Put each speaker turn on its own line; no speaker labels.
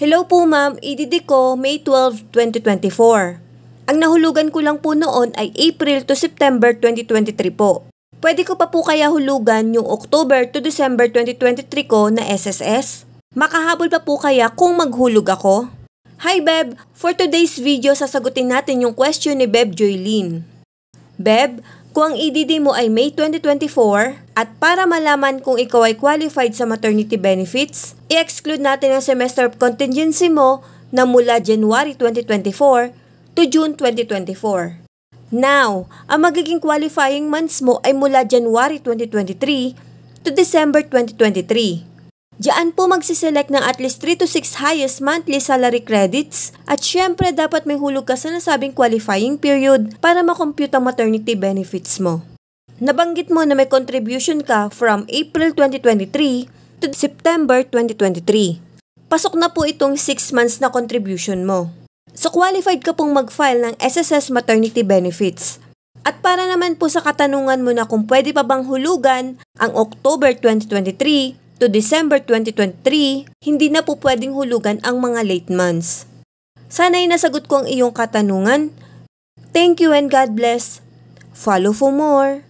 Hello po ma'am, EDD ko May 12, 2024. Ang nahulugan ko lang po noon ay April to September 2023 po. Pwede ko pa po kaya hulugan yung October to December 2023 ko na SSS? Makahabol pa po kaya kung maghulog ako? Hi Beb! For today's video, sasagutin natin yung question ni Beb Joylene. Beb, kung ang EDD mo ay May 2024 at para malaman kung ikaw ay qualified sa maternity benefits, i-exclude natin ang semester of contingency mo na mula January 2024 to June 2024. Now, ang magiging qualifying months mo ay mula January 2023 to December 2023. Diyan po magsiselect ng at least 3 to 6 highest monthly salary credits at syempre dapat may hulog ka sa nasabing qualifying period para makompute ang maternity benefits mo. Nabanggit mo na may contribution ka from April 2023 to September 2023. Pasok na po itong 6 months na contribution mo. So qualified ka pong mag-file ng SSS maternity benefits. At para naman po sa katanungan mo na kung pwede pa bang hulugan ang October 2023 to December 2023, hindi na po pwedeng hulugan ang mga late months. Sana'y nasagot ko ang iyong katanungan. Thank you and God bless. Follow for more.